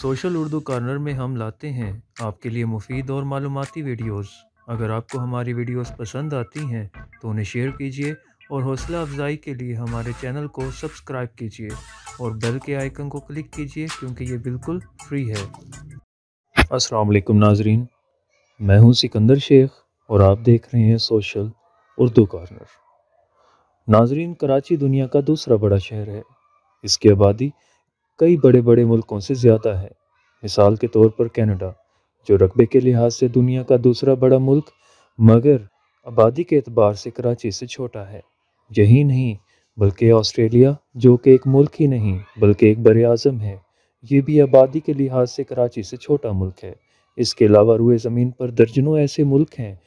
Social Urdu corner में हम लाते हैं आपके लिए मुफीद और मालूमती वीडियोस। अगर आपको हमारी वीडियोस पसंद आती हैं तो उन्हें शेयर कीजिए और हौसला अफजाई के लिए हमारे चैनल को सब्सक्राइब कीजिए और बेल के आइकन को क्लिक कीजिए क्योंकि ये बिल्कुल फ्री है अस्सलाम वालेकुम नाजरीन मैं हूं सिकंदर शेख और आप देख रहे हैं सोशल उर्दू कॉर्नर नाजरीन कराची दुनिया का दूसरा बड़ा शहर है इसकी आबादी कई बड़े बड़े मुल्कों से ज़्यादा है मिसाल के तौर पर कनाडा जो रकबे के लिहाज से दुनिया का दूसरा बड़ा मुल्क मगर आबादी के अतबार से कराची से छोटा है यही नहीं बल्कि ऑस्ट्रेलिया जो कि एक मुल्क ही नहीं बल्कि एक बर अज़म है ये भी आबादी के लिहाज से कराची से छोटा मुल्क है इसके अलावा रुए ज़मीन पर दर्जनों ऐसे मुल्क हैं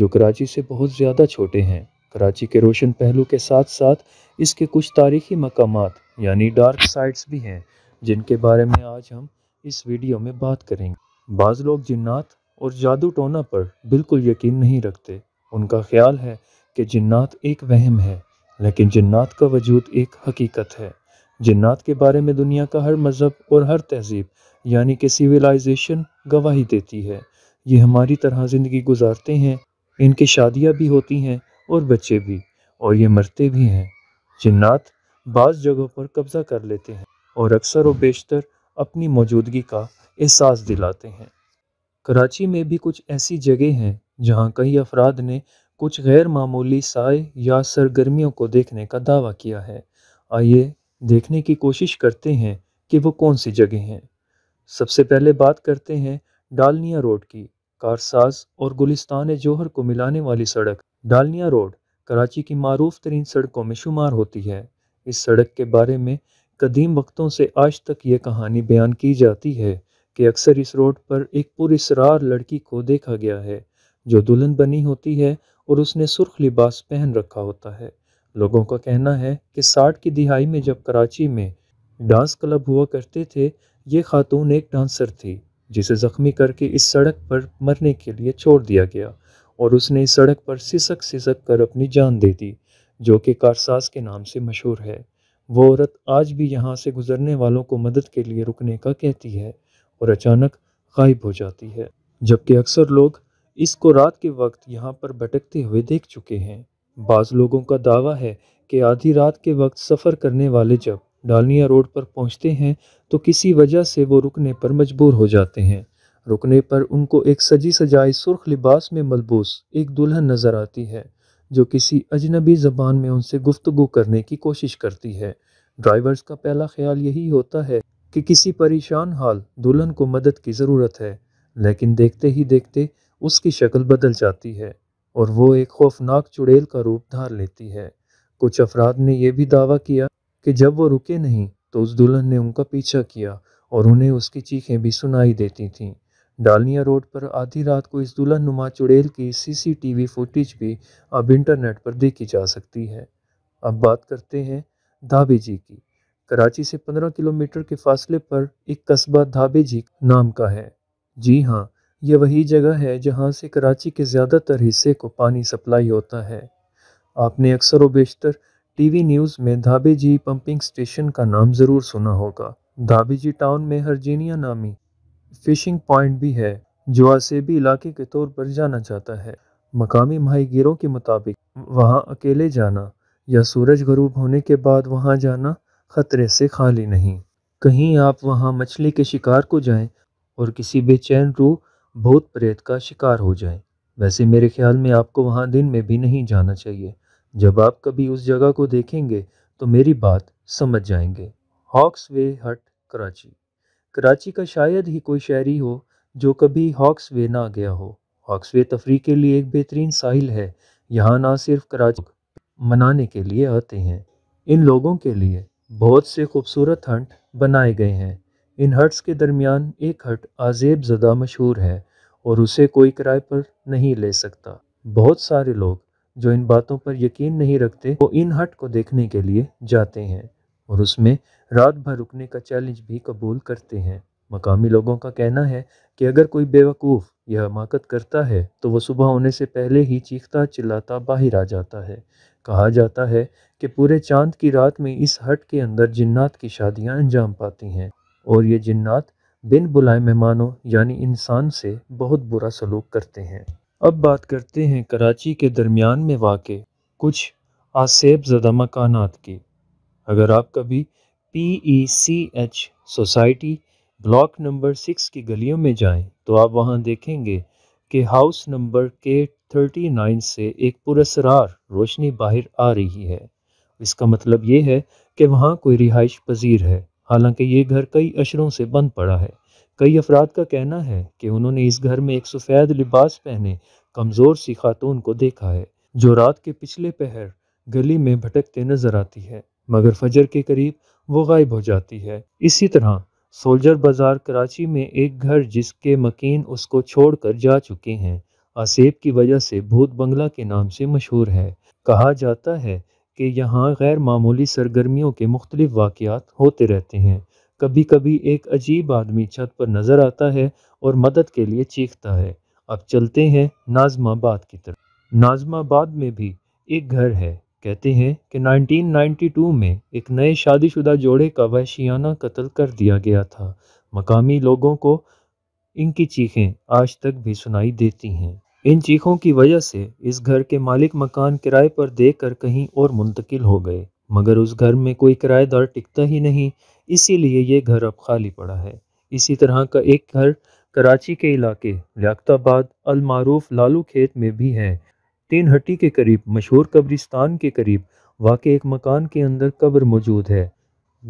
जो कराची से बहुत ज़्यादा छोटे हैं कराची के रोशन पहलू के साथ साथ इसके कुछ तारीखी मकाम यानी डार्क साइट्स भी हैं जिनके बारे में आज हम इस वीडियो में बात करेंगे बाज़ लोग जिन्नात और जादू टोना पर बिल्कुल यकीन नहीं रखते उनका ख्याल है कि जिन्नात एक वहम है लेकिन जिन्नात का वजूद एक हकीकत है जिन्नात के बारे में दुनिया का हर मज़हब और हर तहजीब यानी कि सिविलाइजेशन गवाही देती है ये हमारी तरह ज़िंदगी गुजारते हैं इनकी शादियाँ भी होती हैं और बच्चे भी और ये मरते भी हैं जिन्नात बाज़ जगहों पर कब्ज़ा कर लेते हैं और अक्सर व बेशतर अपनी मौजूदगी का एहसास दिलाते हैं कराची में भी कुछ ऐसी जगह हैं जहां कई अफराद ने कुछ गैर मामूली साय या सरगर्मियों को देखने का दावा किया है आइए देखने की कोशिश करते हैं कि वो कौन सी जगह हैं सबसे पहले बात करते हैं डालनिया रोड की कारसाज और गुलिस्तान जौहर को मिलाने वाली सड़क डालनिया रोड कराची की मरूफ तरीन सड़कों में शुमार होती है इस सड़क के बारे में कदीम वक्तों से आज तक ये कहानी बयान की जाती है कि अक्सर इस रोड पर एक पुरसरार लड़की को देखा गया है जो दुल्हन बनी होती है और उसने सुर्ख लिबास पहन रखा होता है लोगों का कहना है कि साठ की दिहाई में जब कराची में डांस क्लब हुआ करते थे ये खातून एक डांसर थी जिसे ज़ख्मी करके इस सड़क पर मरने के लिए छोड़ दिया गया और उसने इस सड़क पर सिसक सिसक कर अपनी जान दे दी जो कि कारसाज के नाम से मशहूर है वो औरत आज भी यहाँ से गुजरने वालों को मदद के लिए रुकने का कहती है और अचानक गायब हो जाती है जबकि अक्सर लोग इसको रात के वक्त यहाँ पर भटकते हुए देख चुके हैं बाज़ लोगों का दावा है कि आधी रात के वक्त सफ़र करने वाले जब डालनिया रोड पर पहुँचते हैं तो किसी वजह से वो रुकने पर मजबूर हो जाते हैं रुकने पर उनको एक सजी सजाई सुर्ख लिबास में मलबूस एक दुल्हन नज़र आती है जो किसी अजनबी ज़बान में उनसे गुफ्तु करने की कोशिश करती है ड्राइवर्स का पहला ख्याल यही होता है कि किसी परेशान हाल दुल्हन को मदद की ज़रूरत है लेकिन देखते ही देखते उसकी शक्ल बदल जाती है और वो एक खौफनाक चुड़ैल का रूप धार लेती है कुछ अफराद ने यह भी दावा किया कि जब वो रुके नहीं तो उस दुल्हन ने उनका पीछा किया और उन्हें उसकी चीखें भी सुनाई देती थीं डालनिया रोड पर आधी रात को इस दुल्हन नुमा चुड़ैल की सीसीटीवी फुटेज भी अब इंटरनेट पर देखी जा सकती है अब बात करते हैं धाबे जी की कराची से 15 किलोमीटर के फासले पर एक कस्बा धाबे जी नाम का है जी हाँ यह वही जगह है जहाँ से कराची के ज़्यादातर हिस्से को पानी सप्लाई होता है आपने अक्सर व बेशतर टी न्यूज़ में धाबे जी पंपिंग स्टेशन का नाम ज़रूर सुना होगा धाबे जी टाउन में हरजीनिया नामी फिशिंग पॉइंट भी है जो आसेबी इलाके के तौर पर जाना जाता है मकामी माहीगिरों के मुताबिक वहाँ अकेले जाना या सूरज गरूब होने के बाद वहाँ जाना ख़तरे से खाली नहीं कहीं आप वहाँ मछली के शिकार को जाएं और किसी बेचैन रू भूत प्रेत का शिकार हो जाएं। वैसे मेरे ख्याल में आपको वहाँ दिन में भी नहीं जाना चाहिए जब आप कभी उस जगह को देखेंगे तो मेरी बात समझ जाएंगे हॉक्स वे हट कराची कराची का शायद ही कोई शहरी हो जो कभी हॉक्स वे ना गया हो वे तफरी के लिए एक बेहतरीन साहिल है यहाँ ना सिर्फ कराची मनाने के लिए आते हैं इन लोगों के लिए बहुत से खूबसूरत हंट बनाए गए हैं इन हट्स के दरमियान एक हट आजेब ज़दा मशहूर है और उसे कोई किराए पर नहीं ले सकता बहुत सारे लोग जो इन बातों पर यकीन नहीं रखते वो इन हट को देखने के लिए जाते हैं और उसमें रात भर रुकने का चैलेंज भी कबूल करते हैं मकामी लोगों का कहना है कि अगर कोई बेवकूफ़ यह हमाकत करता है तो वह सुबह होने से पहले ही चीखता चिल्लाता बाहर आ जाता है कहा जाता है कि पूरे चांद की रात में इस हट के अंदर जिन्नात की शादियां अंजाम पाती हैं और ये जिन्नात बिन बुलाए मेहमानों यानी इंसान से बहुत बुरा सलूक करते हैं अब बात करते हैं कराची के दरमियान में वाक़ कुछ आसेब ज़दा मकानात की अगर आप कभी P E C H society block number six की गलियों में जाएं तो आप वहां देखेंगे कि हाउस नंबर के थर्टी नाइन से एक पुरसरार रोशनी बाहर आ रही है इसका मतलब ये है कि वहाँ कोई रिहाइश पजीर है हालांकि ये घर कई अशरों से बंद पड़ा है कई अफराद का कहना है कि उन्होंने इस घर में एक सफ़ेद लिबास पहने कमज़ोर सी खातून को देखा है जो रात के पिछले पहर गली में भटकते नजर आती है मगर फजर के करीब वो गायब हो जाती है इसी तरह सोल्जर बाज़ार कराची में एक घर जिसके मकीन उसको छोड़कर जा चुके हैं आसेब की वजह से भूत बंगला के नाम से मशहूर है कहा जाता है कि यहाँ गैर मामूली सरगर्मियों के मुख्तलिफ वाक़ात होते रहते हैं कभी कभी एक अजीब आदमी छत पर नज़र आता है और मदद के लिए चीखता है अब चलते हैं नाजमाबाद की तरफ नाजमाबाद में भी एक घर है कहते हैं कि 1992 में एक नए शादीशुदा जोड़े का वहशियाना कत्ल कर दिया गया था मकामी लोगों को इनकी चीखें आज तक भी सुनाई देती हैं इन चीखों की वजह से इस घर के मालिक मकान किराए पर देकर कहीं और मुंतकिल हो गए मगर उस घर में कोई किराएदार टिकता ही नहीं इसीलिए ये घर अब खाली पड़ा है इसी तरह का एक घर कराची के इलाके लियाताबाद अलमारूफ लालू खेत में भी है तीन हट्टी के करीब मशहूर कब्रिस्तान के करीब वाकई एक मकान के अंदर कब्र मौजूद है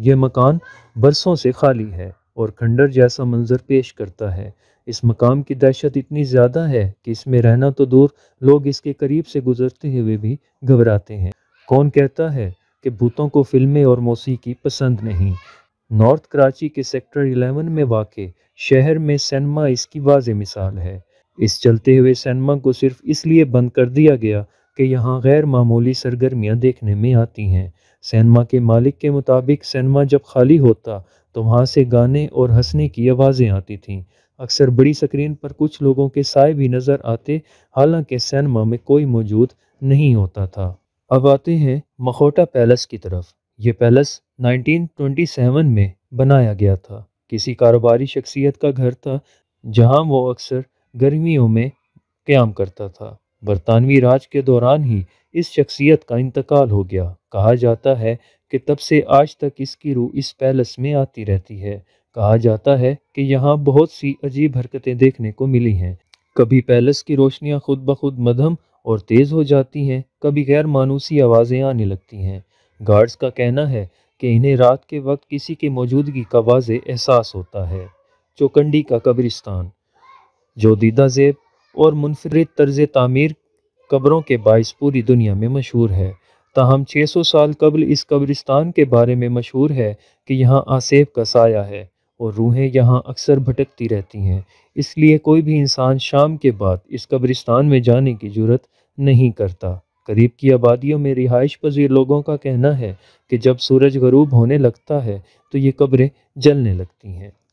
यह मकान बरसों से खाली है और खंडर जैसा मंजर पेश करता है इस मकाम की दहशत इतनी ज़्यादा है कि इसमें रहना तो दूर लोग इसके करीब से गुजरते हुए भी घबराते हैं कौन कहता है कि भूतों को फिल्में और मौसीकी पसंद नहीं नॉर्थ कराची के सेक्टर 11 में वाक़ शहर में सैनमा इसकी वाज मिसाल है इस चलते हुए सैनमा को सिर्फ इसलिए बंद कर दिया गया कि यहाँ गैर मामूली सरगर्मियाँ देखने में आती हैं सैनमा के मालिक के मुताबिक सैनमा जब खाली होता तो वहाँ से गाने और हंसने की आवाज़ें आती थीं अक्सर बड़ी स्क्रीन पर कुछ लोगों के साय भी नज़र आते हालांकि सैनमा में कोई मौजूद नहीं होता था अब आते हैं मखोटा पैलेस की तरफ ये पैलेस 1927 में बनाया गया था किसी कारोबारी शख्सियत का घर था जहां वो अक्सर गर्मियों में क्याम करता था बरतानवी राज के दौरान ही इस शख्सियत का इंतकाल हो गया कहा जाता है कि तब से आज तक इसकी रूह इस पैलेस में आती रहती है कहा जाता है कि यहाँ बहुत सी अजीब हरकतें देखने को मिली हैं कभी पैलेस की रोशनियाँ खुद ब खुद मधम और तेज़ हो जाती हैं कभी गैर मानूसी आवाज़ें आने लगती हैं गार्ड्स का कहना है कि इन्हें रात के वक्त किसी की मौजूदगी का वाज एहसास होता है चौकंडी का कब्रिस्तान जो दीदा जेब और मुनफरद तर्ज तमीर कब्रों के बायस पूरी दुनिया में मशहूर है ताहम 600 साल कबल इस कब्रिस्तान के बारे में मशहूर है कि यहाँ आसेब का साया है और रूहें यहाँ अक्सर भटकती रहती हैं इसलिए कोई भी इंसान शाम के बाद इस कब्रिस्तान में जाने की जरूरत नहीं करता करीब की आबादियों में रिहाइश पजीर लोगों का कहना है कि जब सूरज गरूब होने लगता है तो ये कब्रें जलने लगती हैं